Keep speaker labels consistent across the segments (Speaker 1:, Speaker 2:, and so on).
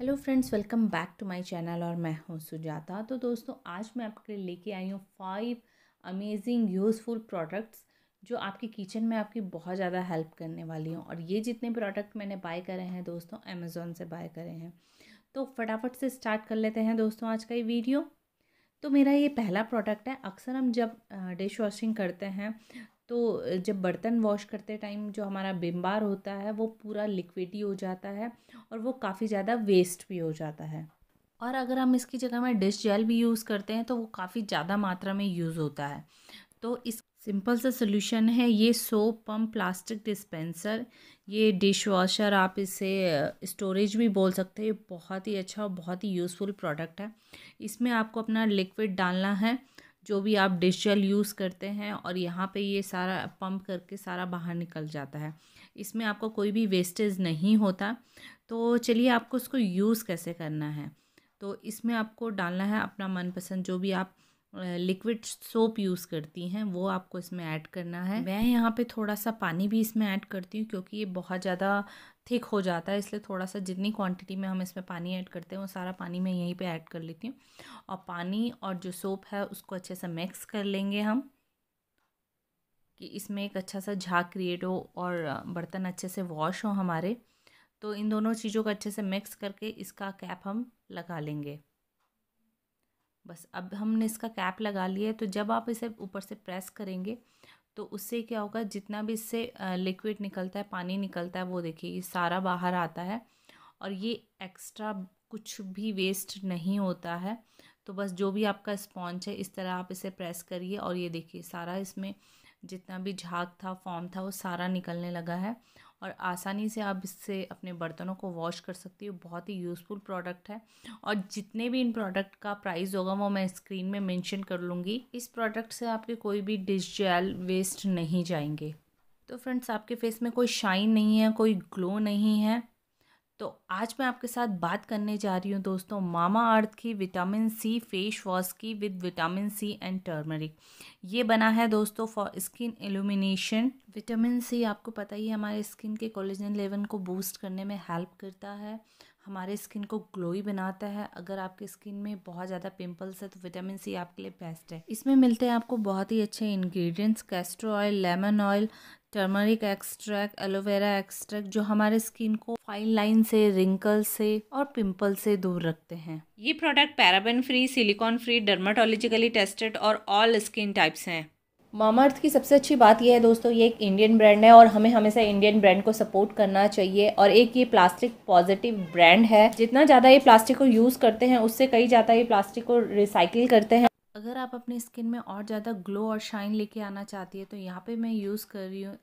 Speaker 1: hello friends welcome back to my channel और मैं हूं सुजाता तो दोस्तों आज मैं आपके लिए लेके आई हूँ फाइव अमेजिंग यूज़फुल प्रोडक्ट्स जो आपके किचन में आपकी बहुत ज़्यादा हेल्प करने वाली हूँ और ये जितने प्रोडक्ट मैंने बाय करे हैं दोस्तों अमेज़ोन से बाय करे हैं तो फटाफट से स्टार्ट कर लेते हैं दोस्तों आज का ये वीडियो तो मेरा ये पहला प्रोडक्ट है अक्सर हम जब डिश वॉशिंग करते हैं तो जब बर्तन वॉश करते टाइम जो हमारा बिम्बार होता है वो पूरा लिक्विड ही हो जाता है और वो काफ़ी ज़्यादा वेस्ट भी हो जाता है और अगर हम इसकी जगह में डिश जेल भी यूज़ करते हैं तो वो काफ़ी ज़्यादा मात्रा में यूज़ होता है तो इस सिंपल सा सोल्यूशन है ये सोप पम्प प्लास्टिक डिस्पेंसर ये डिश वॉशर आप इसे स्टोरेज भी बोल सकते हैं बहुत ही अच्छा और बहुत ही यूज़फुल प्रोडक्ट है इसमें आपको अपना लिक्विड डालना है जो भी आप डिशल यूज़ करते हैं और यहाँ पे ये सारा पंप करके सारा बाहर निकल जाता है इसमें आपको कोई भी वेस्टेज नहीं होता तो चलिए आपको इसको यूज़ कैसे करना है तो इसमें आपको डालना है अपना मनपसंद जो भी आप लिक्विड सोप यूज़ करती हैं वो आपको इसमें ऐड करना है मैं यहाँ पे थोड़ा सा पानी भी इसमें ऐड करती हूँ क्योंकि ये बहुत ज़्यादा थिक हो जाता है इसलिए थोड़ा सा जितनी क्वांटिटी में हम इसमें पानी ऐड करते हैं वो सारा पानी मैं यहीं पे ऐड कर लेती हूँ और पानी और जो सोप है उसको अच्छे से मिक्स कर लेंगे हम कि इसमें एक अच्छा सा झाक क्रिएट हो और बर्तन अच्छे से वॉश हो हमारे तो इन दोनों चीज़ों को अच्छे से मिक्स करके इसका कैप हम लगा लेंगे बस अब हमने इसका कैप लगा लिया है तो जब आप इसे ऊपर से प्रेस करेंगे तो उससे क्या होगा जितना भी इससे लिक्विड निकलता है पानी निकलता है वो देखिए ये सारा बाहर आता है और ये एक्स्ट्रा कुछ भी वेस्ट नहीं होता है तो बस जो भी आपका स्पॉन्च है इस तरह आप इसे प्रेस करिए और ये देखिए सारा इसमें जितना भी झाग था फॉर्म था वो सारा निकलने लगा है और आसानी से आप इससे अपने बर्तनों को वॉश कर सकती हो बहुत ही यूज़फुल प्रोडक्ट है और जितने भी इन प्रोडक्ट का प्राइस होगा वो मैं स्क्रीन में मेंशन कर लूँगी इस प्रोडक्ट से आपके कोई भी डिश जेल वेस्ट नहीं जाएंगे तो फ्रेंड्स आपके फेस में कोई शाइन नहीं है कोई ग्लो नहीं है तो आज मैं आपके साथ बात करने जा रही हूँ दोस्तों मामा अर्थ की विटामिन सी फेस वॉश की with vitamin C and turmeric ये बना है दोस्तों for skin illumination vitamin C आपको पता ही है हमारे स्किन के कोलेजन लेवल को बूस्ट करने में हेल्प करता है हमारे स्किन को ग्लोई बनाता है अगर आपके स्किन में बहुत ज़्यादा पिंपल्स है तो विटामिन सी आपके लिए बेस्ट है इसमें मिलते हैं आपको बहुत ही अच्छे ingredients castor oil lemon oil turmeric extract aloe vera extract जो हमारे स्किन को फाइन लाइन से रिंकल से और पिंपल से दूर रखते हैं ये product paraben free silicone free dermatologically tested और ऑल स्किन टाइप्स हैं मामा अर्थ की सबसे अच्छी बात यह है दोस्तों ये एक इंडियन ब्रांड है और हमें हमेशा इंडियन ब्रांड को सपोर्ट करना चाहिए और एक ये प्लास्टिक पॉजिटिव ब्रांड है जितना ज़्यादा ये प्लास्टिक को यूज़ करते हैं उससे कई ज़्यादा ये प्लास्टिक को रिसाइकिल करते हैं अगर आप अपने स्किन में और ज़्यादा ग्लो और शाइन लेके आना चाहती है तो यहाँ पे मैं यूज़ कर रही हूँ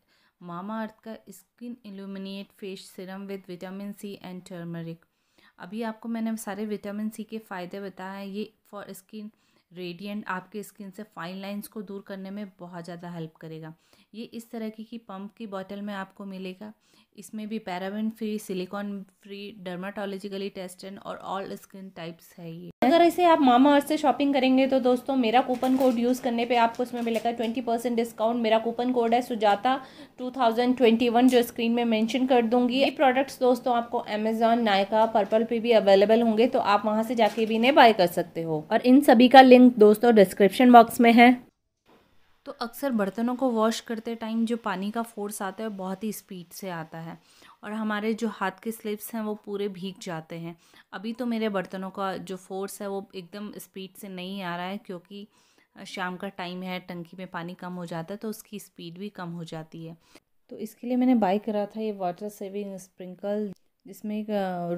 Speaker 1: मामा अर्थ का skin illuminate face serum with vitamin C and turmeric अभी आपको मैंने सारे विटामिन सी के फ़ायदे बताए हैं ये फॉर स्किन रेडियंट आपके स्किन से फाइन लाइंस को दूर करने में बहुत ज़्यादा हेल्प करेगा ये इस तरह की कि पंप की बॉटल में आपको मिलेगा इसमें भी paraben free silicone free dermatologically tested और ऑल स्किन टाइप्स है ये अगर इसे आप मामा अर्थ से शॉपिंग करेंगे तो दोस्तों मेरा कूपन कोड यूज़ करने पे आपको इसमें मिलेगा ट्वेंटी परसेंट डिस्काउंट मेरा कूपन कोड है Sujata two thousand twenty one जो स्क्रीन में मेंशन कर दूंगी ये प्रोडक्ट्स दोस्तों आपको अमेजोन नायका पर्पल पे भी अवेलेबल होंगे तो आप वहाँ से जाके भी इन्हें बाय कर सकते हो और इन सभी का लिंक दोस्तों डिस्क्रिप्शन बॉक्स में है तो अक्सर बर्तनों को वॉश करते टाइम जो पानी का फोर्स आता है बहुत ही स्पीड से आता है और हमारे जो हाथ के स्लिप्स हैं वो पूरे भीग जाते हैं अभी तो मेरे बर्तनों का जो फोर्स है वो एकदम स्पीड से नहीं आ रहा है क्योंकि शाम का टाइम है टंकी में पानी कम हो जाता है तो उसकी स्पीड भी कम हो जाती है तो इसके लिए मैंने बाई करा था ये वाटर सेविंग स्प्रिंकल जिसमें एक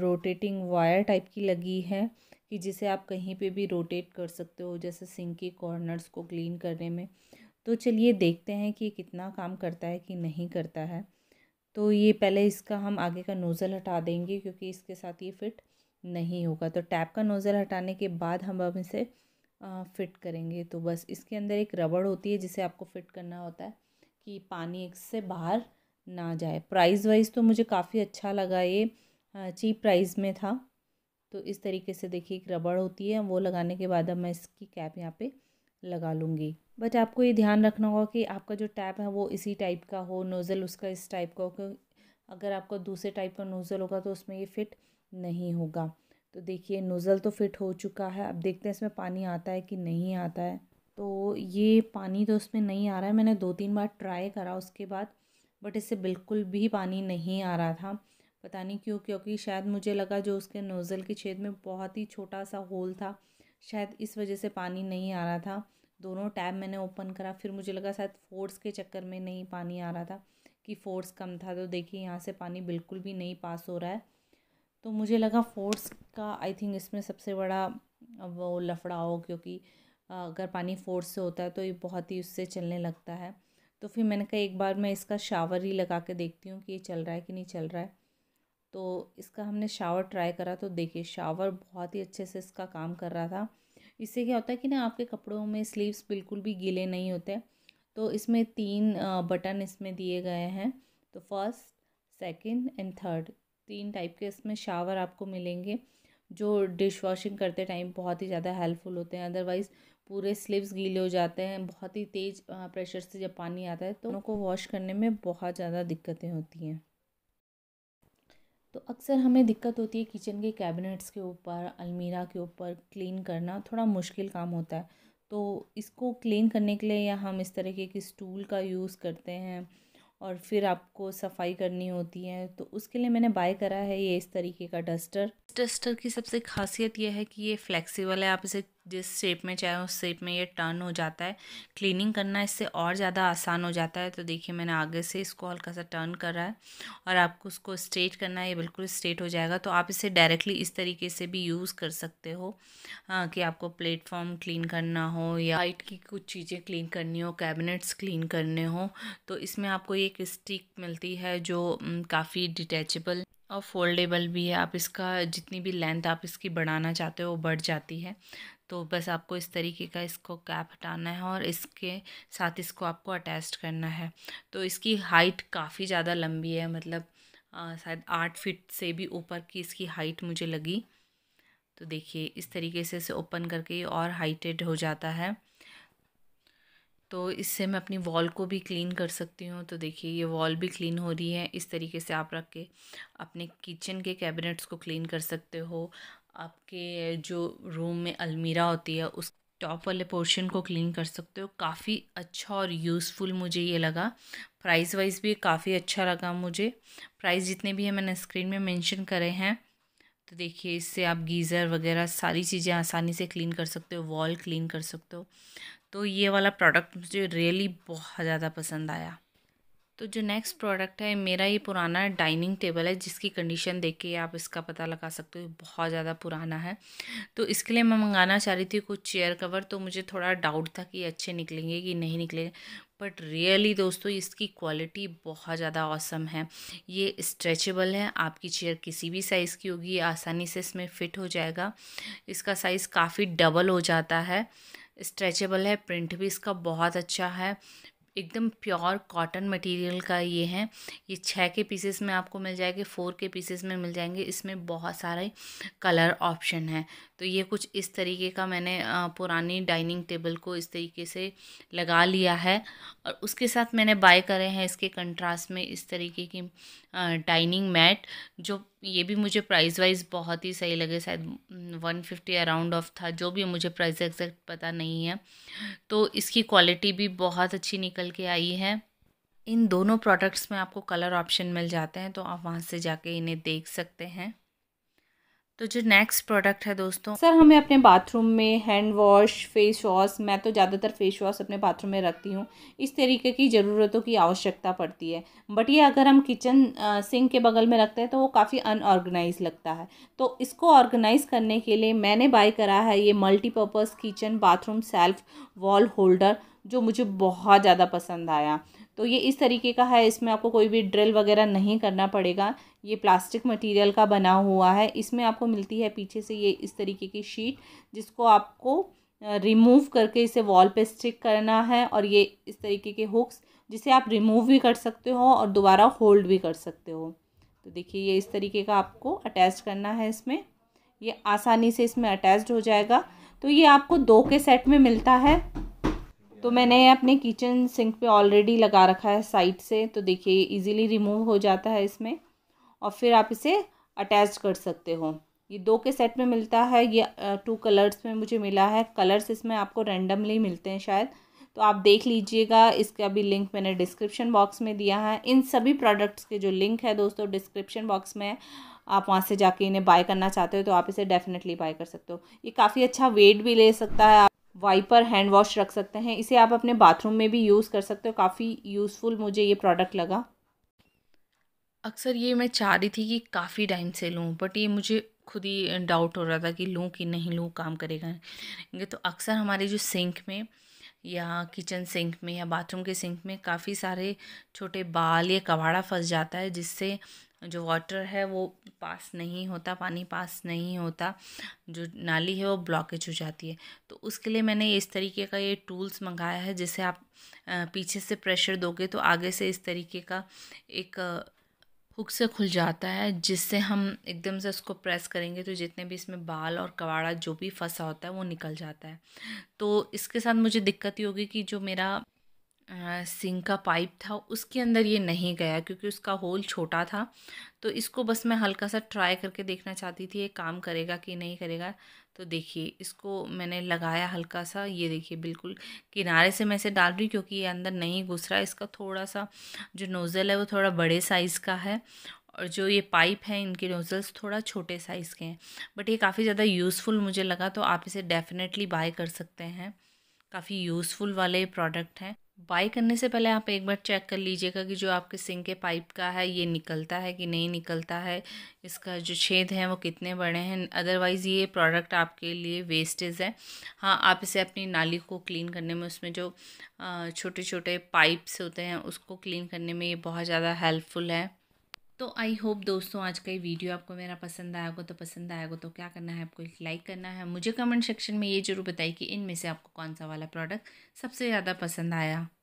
Speaker 1: रोटेटिंग वायर टाइप की लगी है कि जिसे आप कहीं पे भी रोटेट कर सकते हो जैसे सिंक के कॉर्नर्स को क्लीन करने में तो चलिए देखते हैं कि ये कितना काम करता है कि नहीं करता है तो ये पहले इसका हम आगे का नोज़ल हटा देंगे क्योंकि इसके साथ ये फिट नहीं होगा तो टैप का नोज़ल हटाने के बाद हम अब इसे फिट करेंगे तो बस इसके अंदर एक रबड़ होती है जिसे आपको फिट करना होता है कि पानी इससे बाहर ना जाए प्राइस वाइज तो मुझे काफ़ी अच्छा लगा ये चीप प्राइस में था तो इस तरीके से देखिए एक रबड़ होती है वो लगाने के बाद अब मैं इसकी कैप यहाँ पे लगा लूँगी बट आपको ये ध्यान रखना होगा कि आपका जो टैप है वो इसी टाइप का हो नोज़ल उसका इस टाइप का हो अगर आपका दूसरे टाइप का नोज़ल होगा तो उसमें ये फ़िट नहीं होगा तो देखिए नोज़ल तो फिट हो चुका है अब देखते हैं इसमें पानी आता है कि नहीं आता है तो ये पानी तो उसमें नहीं आ रहा है मैंने दो तीन बार ट्राई करा उसके बाद बट इससे बिल्कुल भी पानी नहीं आ रहा था पता नहीं क्यों क्योंकि शायद मुझे लगा जो उसके नोज़ल के छेद में बहुत ही छोटा सा होल था शायद इस वजह से पानी नहीं आ रहा था दोनों टैब मैंने ओपन करा फिर मुझे लगा शायद फोर्स के चक्कर में नहीं पानी आ रहा था कि फोर्स कम था तो देखिए यहाँ से पानी बिल्कुल भी नहीं पास हो रहा है तो मुझे लगा फोर्स का आई थिंक इसमें सबसे बड़ा वो लफड़ा हो क्योंकि अगर पानी फोर्स से होता है तो ये बहुत ही उससे चलने लगता है तो फिर मैंने कहा एक बार मैं इसका शावर ही लगा के देखती हूँ कि ये चल रहा है कि नहीं चल रहा है तो इसका हमने शावर ट्राई करा तो देखिए शावर बहुत ही अच्छे से इसका काम कर रहा था इससे क्या होता है कि ना आपके कपड़ों में स्लीव्स बिल्कुल भी गीले नहीं होते तो इसमें तीन बटन इसमें दिए गए हैं तो फर्स्ट सेकंड एंड थर्ड तीन टाइप के इसमें शावर आपको मिलेंगे जो डिश वॉशिंग करते टाइम बहुत ही ज़्यादा हेल्पफुल होते हैं अदरवाइज़ पूरे स्लीव्स गीले हो जाते हैं बहुत ही तेज़ प्रेशर से जब पानी आता है तो उनको वॉश करने में बहुत ज़्यादा दिक्कतें होती हैं तो अक्सर हमें दिक्कत होती है किचन के कैबिनेट्स के ऊपर अलमीरा के ऊपर क्लीन करना थोड़ा मुश्किल काम होता है तो इसको क्लीन करने के लिए या हम इस तरीके के स्टूल का यूज़ करते हैं और फिर आपको सफाई करनी होती है तो उसके लिए मैंने बाय करा है ये इस तरीके का डस्टर डस्टर की सबसे खासियत यह है कि ये फ्लेक्सिबल है आप इसे जिस शेप में चाहे उस शेप में ये टर्न हो जाता है क्लीनिंग करना इससे और ज़्यादा आसान हो जाता है तो देखिए मैंने आगे से इसको हल्का सा टर्न करा है और आपको उसको स्ट्रेट करना है ये बिल्कुल स्ट्रेट हो जाएगा तो आप इसे डायरेक्टली इस तरीके से भी यूज़ कर सकते हो हाँ कि आपको प्लेटफॉर्म क्लीन करना हो या हाइट की कुछ चीज़ें क्लीन करनी हो कैबिनेट्स क्लीन करने हो तो इसमें आपको एक स्टिक मिलती है जो काफ़ी डिटैचबल और फोल्डेबल भी है आप इसका जितनी भी लेंथ आप इसकी बढ़ाना चाहते हो बढ़ जाती है तो बस आपको इस तरीके का इसको कैप हटाना है और इसके साथ इसको आपको अटैच करना है तो इसकी हाइट काफ़ी ज़्यादा लंबी है मतलब शायद आठ फिट से भी ऊपर की इसकी हाइट मुझे लगी तो देखिए इस तरीके से इसे ओपन करके ये और हाइटेड हो जाता है तो इससे मैं अपनी वॉल को भी क्लीन कर सकती हूँ तो देखिए ये वॉल भी क्लीन हो रही है इस तरीके से आप रख के अपने किचन के कैबिनेट्स को क्लीन कर सकते हो आपके जो रूम में अलमीरा होती है उस टॉप वाले पोर्शन को क्लीन कर सकते हो काफ़ी अच्छा और यूज़फुल मुझे ये लगा प्राइस वाइज भी काफ़ी अच्छा लगा मुझे प्राइस जितने भी हैं मैंने स्क्रीन में मेंशन करे हैं तो देखिए इससे आप गीज़र वगैरह सारी चीज़ें आसानी से क्लीन कर सकते हो वॉल क्लीन कर सकते हो तो ये वाला प्रोडक्ट मुझे रियली बहुत ज़्यादा पसंद आया तो जो नेक्स्ट प्रोडक्ट है मेरा ये पुराना डाइनिंग टेबल है जिसकी कंडीशन देख के आप इसका पता लगा सकते हो बहुत ज़्यादा पुराना है तो इसके लिए मैं मंगाना चाह रही थी कुछ चेयर कवर तो मुझे थोड़ा डाउट था कि अच्छे निकलेंगे कि नहीं निकलेंगे बट रियली दोस्तों इसकी क्वालिटी बहुत ज़्यादा औसम है ये स्ट्रेचेबल है आपकी चेयर किसी भी साइज़ की होगी आसानी से इसमें फ़िट हो जाएगा इसका साइज़ काफ़ी डबल हो जाता है स्ट्रेचेबल है प्रिंट भी इसका बहुत अच्छा है एकदम प्योर कॉटन मटेरियल का ये है ये छः के पीसेस में आपको मिल जाएंगे फोर के पीसेस में मिल जाएंगे इसमें बहुत सारे कलर ऑप्शन हैं तो ये कुछ इस तरीके का मैंने पुरानी डाइनिंग टेबल को इस तरीके से लगा लिया है और उसके साथ मैंने बाय करे हैं इसके कंट्रास्ट में इस तरीके की डाइनिंग मैट जो ये भी मुझे प्राइस वाइज बहुत ही सही लगे शायद वन फिफ्टी अराउंड ऑफ था जो भी मुझे प्राइस एग्जैक्ट पता नहीं है तो इसकी क्वालिटी भी बहुत अच्छी निकल के आई है इन दोनों प्रोडक्ट्स में आपको कलर ऑप्शन मिल जाते हैं तो आप वहाँ से जाके इन्हें देख सकते हैं तो जो नेक्स्ट प्रोडक्ट है दोस्तों सर हमें अपने बाथरूम में हैंड वॉश फेस वॉश मैं तो ज़्यादातर फेस वॉश अपने बाथरूम में रखती हूँ इस तरीके की ज़रूरतों की आवश्यकता पड़ती है बट ये अगर हम किचन सिंक के बगल में रखते हैं तो वो काफ़ी अनऑर्गेनाइज लगता है तो इसको ऑर्गेनाइज करने के लिए मैंने बाय करा है ये multipurpose kitchen bathroom shelf wall holder जो मुझे बहुत ज़्यादा पसंद आया तो ये इस तरीके का है इसमें आपको कोई भी ड्रिल वगैरह नहीं करना पड़ेगा ये प्लास्टिक मटेरियल का बना हुआ है इसमें आपको मिलती है पीछे से ये इस तरीके की शीट जिसको आपको रिमूव करके इसे वॉल पे स्टिक करना है और ये इस तरीके के हुक्स जिसे आप रिमूव भी कर सकते हो और दोबारा होल्ड भी कर सकते हो तो देखिए ये इस तरीके का आपको अटैच करना है इसमें ये आसानी से इसमें अटैच्ड हो जाएगा तो ये आपको दो के सेट में मिलता है तो मैंने अपने किचन सिंक पे ऑलरेडी लगा रखा है साइड से तो देखिए इजीली रिमूव हो जाता है इसमें और फिर आप इसे अटैच कर सकते हो ये दो के सेट में मिलता है ये टू कलर्स में मुझे मिला है कलर्स इसमें आपको रेंडमली मिलते हैं शायद तो आप देख लीजिएगा इसका भी लिंक मैंने डिस्क्रिप्शन बॉक्स में दिया है इन सभी प्रोडक्ट्स के जो लिंक है दोस्तों डिस्क्रिप्शन बॉक्स में आप वहाँ से जाके इन्हें बाय करना चाहते हो तो आप इसे डेफिनेटली बाय कर सकते हो ये काफ़ी अच्छा वेट भी ले सकता है वाइपर हैंड वॉश रख सकते हैं इसे आप अपने बाथरूम में भी यूज़ कर सकते हो काफ़ी यूज़फुल मुझे ये प्रोडक्ट लगा अक्सर ये मैं चाह रही थी कि काफ़ी टाइम से लूँ बट ये मुझे खुद ही डाउट हो रहा था कि लूँ कि नहीं लूँ काम करेगा क्योंकि तो अक्सर हमारे जो सिंक में या किचन सिंक में या बाथरूम के सिंक में काफ़ी सारे छोटे बाल या कबाड़ा फंस जाता है जिससे जो वाटर है वो पास नहीं होता पानी पास नहीं होता जो नाली है वो ब्लॉकेज हो जाती है तो उसके लिए मैंने इस तरीके का ये टूल्स मंगाया है जिसे आप पीछे से प्रेशर दोगे तो आगे से इस तरीके का एक हुक से खुल जाता है जिससे हम एकदम से उसको प्रेस करेंगे तो जितने भी इसमें बाल और कवाड़ा जो भी फंसा होता है वो निकल जाता है तो इसके साथ मुझे दिक्कत ही होगी कि जो मेरा सिंक का पाइप था उसके अंदर ये नहीं गया क्योंकि उसका होल छोटा था तो इसको बस मैं हल्का सा ट्राई करके देखना चाहती थी ये काम करेगा कि नहीं करेगा तो देखिए इसको मैंने लगाया हल्का सा ये देखिए बिल्कुल किनारे से मैं इसे डाल रही क्योंकि ये अंदर नहीं घुस रहा इसका थोड़ा सा जो नोज़ल है वो थोड़ा बड़े साइज़ का है और जो ये पाइप हैं इनके नोज़ल्स थोड़ा छोटे साइज़ के हैं बट ये काफ़ी ज़्यादा यूज़फुल मुझे लगा तो आप इसे डेफ़िनेटली बाय कर सकते हैं काफ़ी यूज़फुल वाले प्रोडक्ट हैं बाई करने से पहले आप एक बार चेक कर लीजिएगा कि जो आपके सिंक के पाइप का है ये निकलता है कि नहीं निकलता है इसका जो छेद है वो कितने बड़े हैं अदरवाइज़ ये प्रोडक्ट आपके लिए वेस्टेज है हाँ आप इसे अपनी नाली को क्लीन करने में उसमें जो छोटे छोटे पाइप्स होते हैं उसको क्लीन करने में ये बहुत ज़्यादा हेल्पफुल है तो आई होप दोस्तों आज का ये वीडियो आपको मेरा पसंद आया होगा तो पसंद आया होगा तो क्या करना है आपको एक लाइक करना है मुझे कमेंट सेक्शन में ये जरूर बताइए कि इनमें से आपको कौन सा वाला प्रोडक्ट सबसे ज़्यादा पसंद आया